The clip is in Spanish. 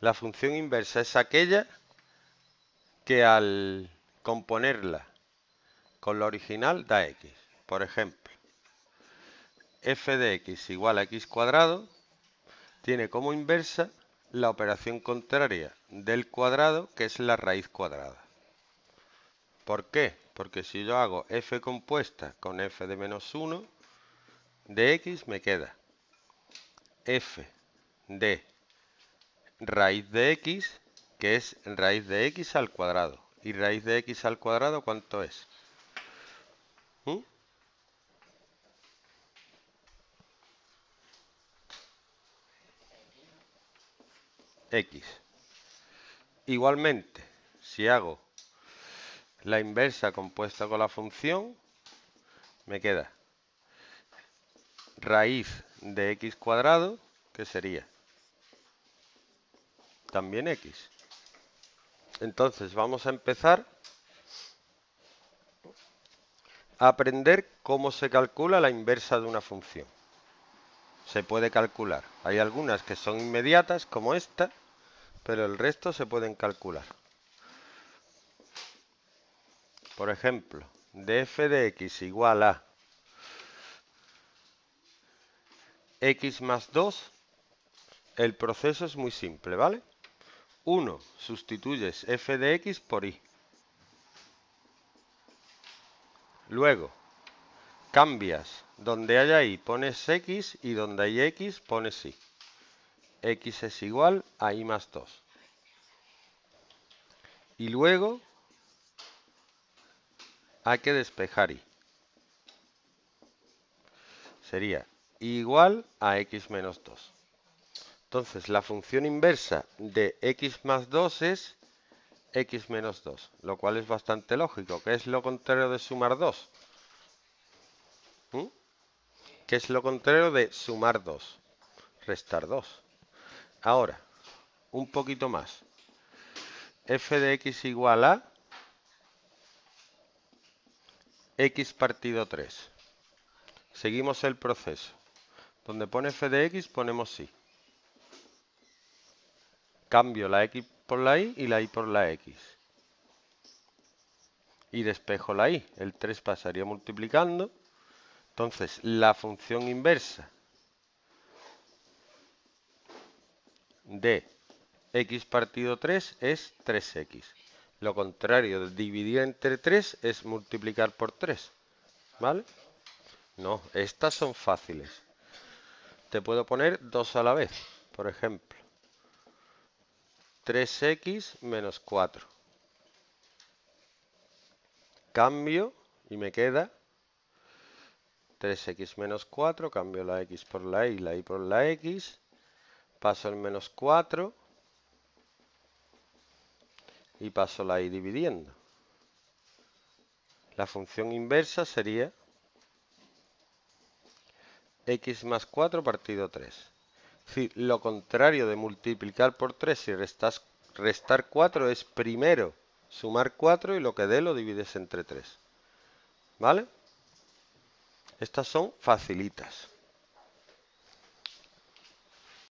La función inversa es aquella que al componerla con la original da x. Por ejemplo, f de x igual a x cuadrado tiene como inversa la operación contraria del cuadrado, que es la raíz cuadrada. ¿Por qué? Porque si yo hago f compuesta con f de menos 1 de x, me queda f de raíz de x, que es raíz de x al cuadrado. ¿Y raíz de x al cuadrado cuánto es? ¿Mm? x. Igualmente, si hago la inversa compuesta con la función, me queda raíz de x cuadrado, que sería también X. Entonces vamos a empezar a aprender cómo se calcula la inversa de una función. Se puede calcular. Hay algunas que son inmediatas, como esta, pero el resto se pueden calcular. Por ejemplo, df de x igual a x más 2, el proceso es muy simple, ¿vale? 1. Sustituyes f de x por y. Luego, cambias. Donde haya y pones x y donde hay x pones y. x es igual a y más 2. Y luego hay que despejar y. Sería igual a x menos 2. Entonces, la función inversa de x más 2 es x menos 2, lo cual es bastante lógico. ¿Qué es lo contrario de sumar 2? ¿Mm? ¿Qué es lo contrario de sumar 2? Restar 2. Ahora, un poquito más. f de x igual a x partido 3. Seguimos el proceso. Donde pone f de x ponemos sí. Cambio la X por la Y y la Y por la X. Y despejo la Y. El 3 pasaría multiplicando. Entonces, la función inversa de x partido 3 es 3x. Lo contrario de dividir entre 3 es multiplicar por 3. ¿Vale? No, estas son fáciles. Te puedo poner dos a la vez, por ejemplo. 3x menos 4. Cambio y me queda 3x menos 4, cambio la x por la y, la y por la x, paso el menos 4 y paso la y dividiendo. La función inversa sería x más 4 partido 3. Es decir, lo contrario de multiplicar por 3 y restar 4 es primero sumar 4 y lo que dé lo divides entre 3. ¿Vale? Estas son facilitas.